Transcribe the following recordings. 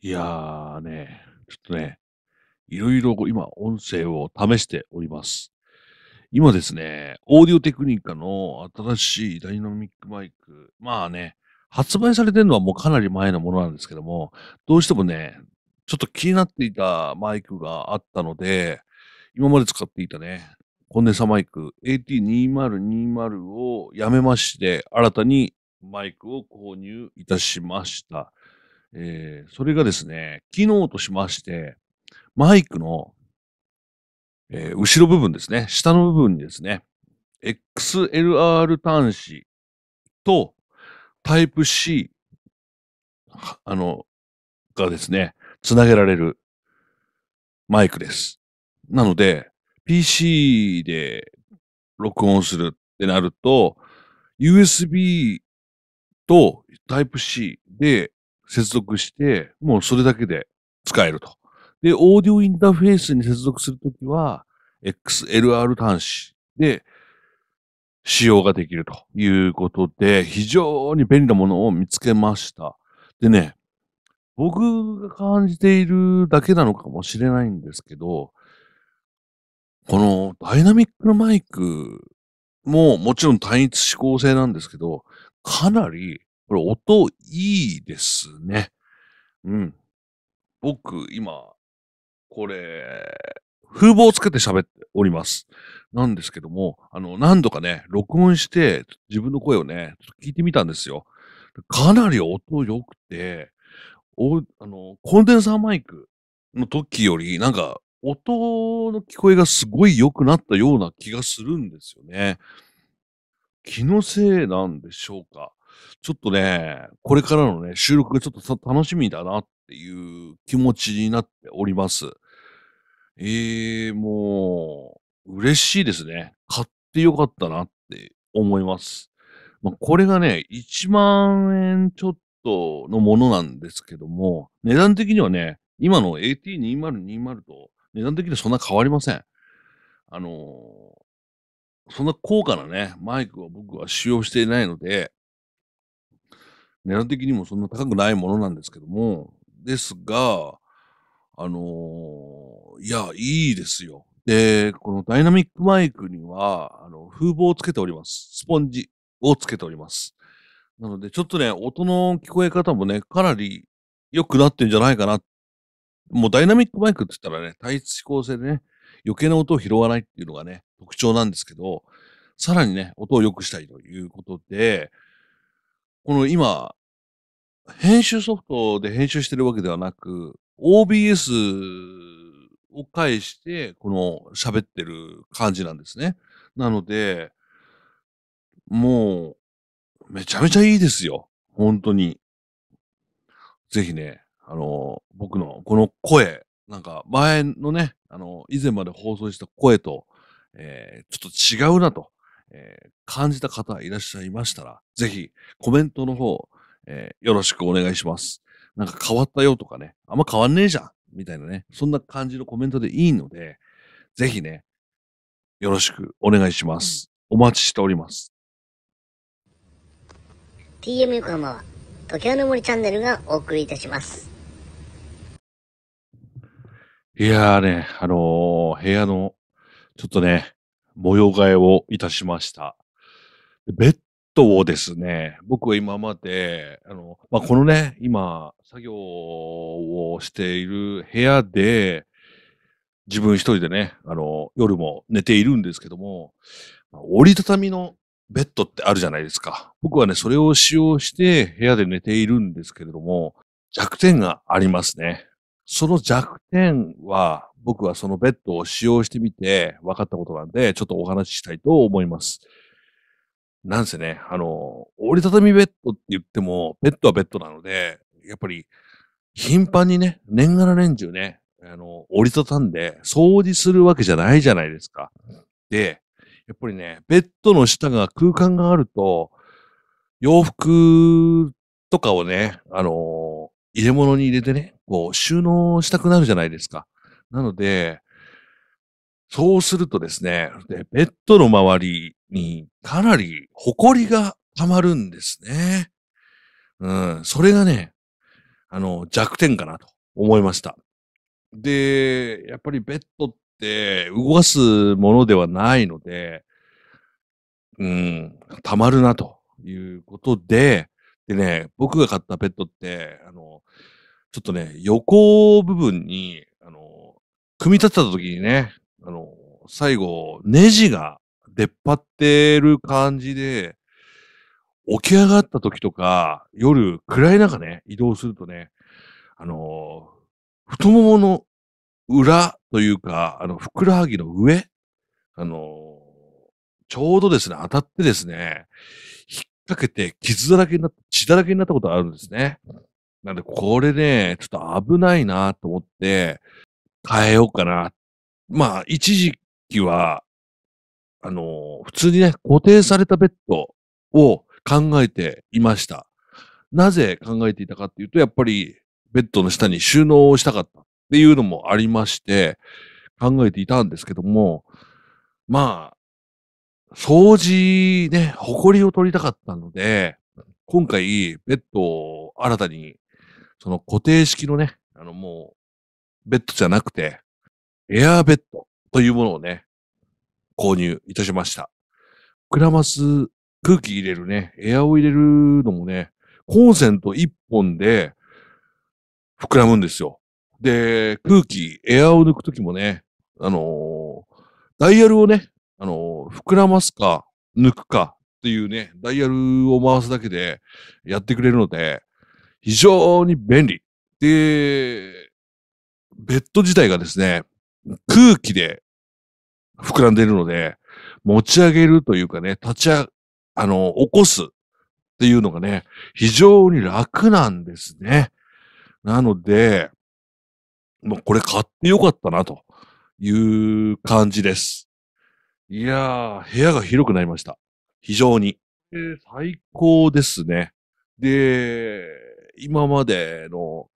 いやーね、ちょっとね、いろいろ今音声を試しております。今ですね、オーディオテクニカの新しいダイナミックマイク、まあね、発売されてるのはもうかなり前のものなんですけども、どうしてもね、ちょっと気になっていたマイクがあったので、今まで使っていたね、コンデンサマイク AT2020 をやめまして、新たにマイクを購入いたしました。えー、それがですね、機能としまして、マイクの、えー、後ろ部分ですね、下の部分にですね、XLR 端子と Type-C あの、がですね、つなげられるマイクです。なので、PC で録音するってなると、USB と Type-C で接続して、もうそれだけで使えると。で、オーディオインターフェースに接続するときは、XLR 端子で使用ができるということで、非常に便利なものを見つけました。でね、僕が感じているだけなのかもしれないんですけど、このダイナミックのマイクももちろん単一指向性なんですけど、かなりこれ音いいですね。うん。僕、今、これ、風貌をつけて喋っております。なんですけども、あの、何度かね、録音して、自分の声をね、ちょっと聞いてみたんですよ。かなり音良くて、おあの、コンデンサーマイクの時より、なんか、音の聞こえがすごい良くなったような気がするんですよね。気のせいなんでしょうか。ちょっとね、これからのね、収録がちょっと楽しみだなっていう気持ちになっております。えー、もう、嬉しいですね。買ってよかったなって思います。まあ、これがね、1万円ちょっとのものなんですけども、値段的にはね、今の AT2020 と値段的にはそんな変わりません。あのー、そんな高価なね、マイクを僕は使用していないので、値段的にもそんな高くないものなんですけども、ですが、あのー、いや、いいですよ。で、このダイナミックマイクには、あの、風防をつけております。スポンジをつけております。なので、ちょっとね、音の聞こえ方もね、かなり良くなってんじゃないかな。もうダイナミックマイクって言ったらね、対立指向性でね、余計な音を拾わないっていうのがね、特徴なんですけど、さらにね、音を良くしたいということで、この今、編集ソフトで編集してるわけではなく、OBS を介して、この喋ってる感じなんですね。なので、もう、めちゃめちゃいいですよ。本当に。ぜひね、あの、僕のこの声、なんか前のね、あの、以前まで放送した声と、えー、ちょっと違うなと、えー、感じた方いらっしゃいましたら、ぜひコメントの方、えー、よろしくお願いします。なんか変わったよとかね、あんま変わんねえじゃんみたいなね、そんな感じのコメントでいいので、ぜひね、よろしくお願いします。お待ちしております。TM 横浜は、時計の森チャンネルがお送りいたします。いやーね、あのー、部屋の、ちょっとね、模様替えをいたしました。ベットをですね、僕は今まで、あの、まあ、このね、今、作業をしている部屋で、自分一人でね、あの、夜も寝ているんですけども、折りたたみのベッドってあるじゃないですか。僕はね、それを使用して部屋で寝ているんですけれども、弱点がありますね。その弱点は、僕はそのベッドを使用してみて分かったことなんで、ちょっとお話ししたいと思います。なんせね、あの、折りたたみベッドって言っても、ベッドはベッドなので、やっぱり、頻繁にね、年がら年中ね、あの、折りたたんで、掃除するわけじゃないじゃないですか。で、やっぱりね、ベッドの下が空間があると、洋服とかをね、あの入れ物に入れてね、こう、収納したくなるじゃないですか。なので、そうするとですね、でベッドの周りにかなり誇りが溜まるんですね。うん、それがね、あの、弱点かなと思いました。で、やっぱりベッドって動かすものではないので、うん、溜まるなということで、でね、僕が買ったペットって、あの、ちょっとね、横部分に、あの、組み立てた時にね、あの、最後、ネジが出っ張ってる感じで、起き上がった時とか、夜暗い中ね、移動するとね、あのー、太ももの裏というか、あの、ふくらはぎの上、あのー、ちょうどですね、当たってですね、引っ掛けて傷だらけになった、血だらけになったことがあるんですね。なんで、これね、ちょっと危ないなと思って、変えようかな。まあ、一時期は、あの、普通にね、固定されたベッドを考えていました。なぜ考えていたかっていうと、やっぱりベッドの下に収納をしたかったっていうのもありまして、考えていたんですけども、まあ、掃除ね、埃を取りたかったので、今回、ベッドを新たに、その固定式のね、あのもう、ベッドじゃなくて、エアーベッドというものをね、購入いたしました。クラマス空気入れるね、エアを入れるのもね、コンセント1本で膨らむんですよ。で、空気、エアを抜くときもね、あのー、ダイヤルをね、あのー、膨らますか、抜くかっていうね、ダイヤルを回すだけでやってくれるので、非常に便利。で、ベッド自体がですね、空気で膨らんでいるので、持ち上げるというかね、立ち上、あの、起こすっていうのがね、非常に楽なんですね。なので、もうこれ買ってよかったなという感じです。いやー、部屋が広くなりました。非常に。えー、最高ですね。で、今までの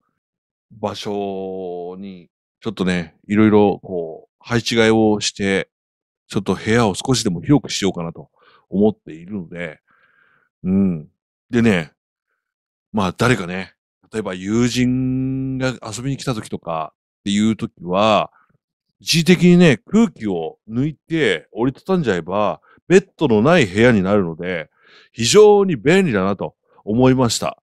場所に、ちょっとね、いろいろこう、配置替えをしてちょっと部屋を少しでも広くしようかなと思っているので、うん。でね、まあ誰かね、例えば友人が遊びに来た時とかっていう時は、一時的にね、空気を抜いて折りたたんじゃえば、ベッドのない部屋になるので、非常に便利だなと思いました。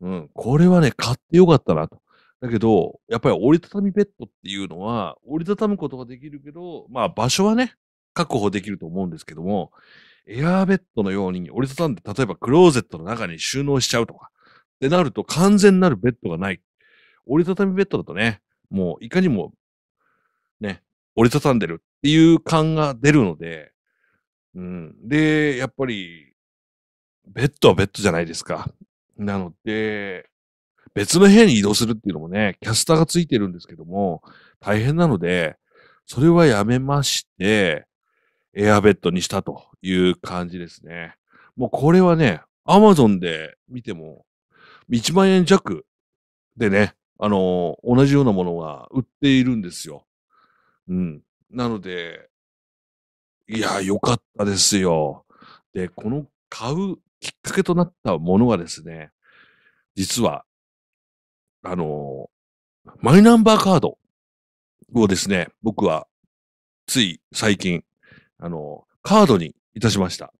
うん。これはね、買ってよかったなと。だけど、やっぱり折りたたみベッドっていうのは、折りたたむことができるけど、まあ場所はね、確保できると思うんですけども、エアーベッドのように折りたたんで、例えばクローゼットの中に収納しちゃうとか、ってなると完全なるベッドがない。折りたたみベッドだとね、もういかにも、ね、折りたたんでるっていう感が出るので、うん。で、やっぱり、ベッドはベッドじゃないですか。なので、別の部屋に移動するっていうのもね、キャスターがついてるんですけども、大変なので、それはやめまして、エアベッドにしたという感じですね。もうこれはね、アマゾンで見ても、1万円弱でね、あのー、同じようなものが売っているんですよ。うん。なので、いや、良かったですよ。で、この買うきっかけとなったものがですね、実は、あのー、マイナンバーカードをですね、僕はつい最近あの、カードにいたしました。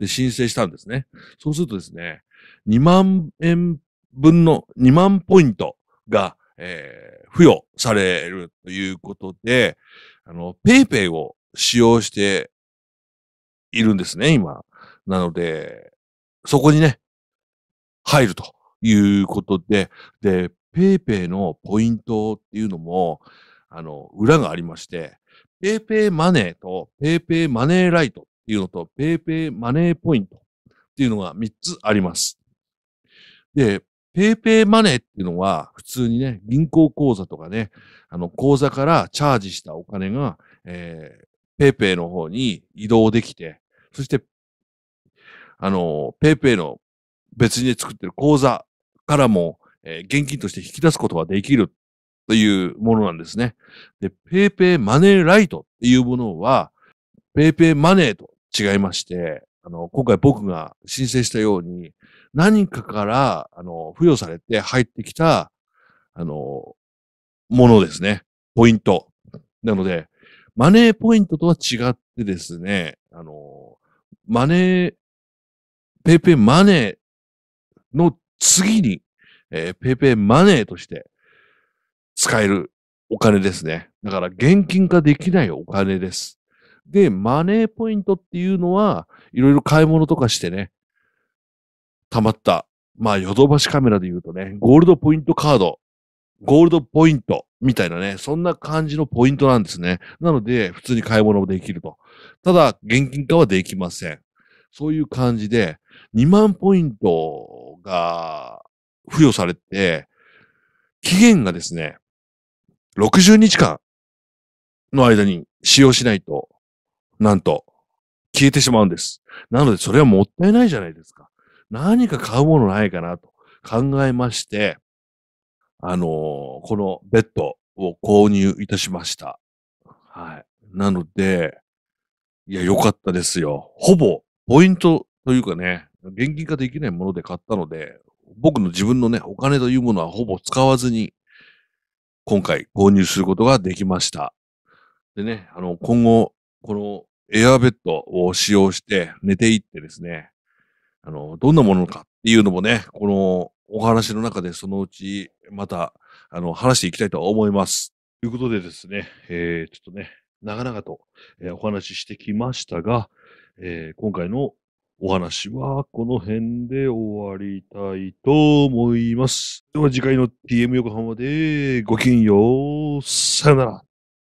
で、申請したんですね。そうするとですね、2万円分の2万ポイントが、えー、付与されるということで、あの、ペイペイを使用しているんですね、今。なので、そこにね、入るということで、で、ペイペイのポイントっていうのも、あの、裏がありまして、PayPay マネーと PayPay マネーライトっていうのと PayPay マネーポイントっていうのが3つあります。で、PayPay マネーっていうのは普通にね、銀行口座とかね、あの口座からチャージしたお金が、えー、PayPay の方に移動できて、そして、あの、PayPay の別に作ってる口座からも、えー、現金として引き出すことができるというものなんですね。で、ペイペイマネーライトっていうものは、ペイペイマネーと違いまして、あの、今回僕が申請したように、何かから、あの、付与されて入ってきた、あの、ものですね。ポイント。なので、マネーポイントとは違ってですね、あの、マネー、ペイペイマネーの次に、えー、ペイペイマネーとして使えるお金ですね。だから現金化できないお金です。で、マネーポイントっていうのは、いろいろ買い物とかしてね、溜まった、まあ、ヨドバシカメラで言うとね、ゴールドポイントカード、ゴールドポイントみたいなね、そんな感じのポイントなんですね。なので、普通に買い物もできると。ただ、現金化はできません。そういう感じで、2万ポイントが付与されて、期限がですね、60日間の間に使用しないと、なんと、消えてしまうんです。なので、それはもったいないじゃないですか。何か買うものないかなと考えまして、あのー、このベッドを購入いたしました。はい。なので、いや、良かったですよ。ほぼ、ポイントというかね、現金化できないもので買ったので、僕の自分のね、お金というものはほぼ使わずに今回購入することができました。でね、あの、今後、このエアーベッドを使用して寝ていってですね、あの、どんなものかっていうのもね、このお話の中でそのうちまた、あの、話していきたいと思います。ということでですね、えー、ちょっとね、長々と、お話ししてきましたが、えー、今回のお話はこの辺で終わりたいと思います。では次回の TM 横浜でごきげんよう。さよなら。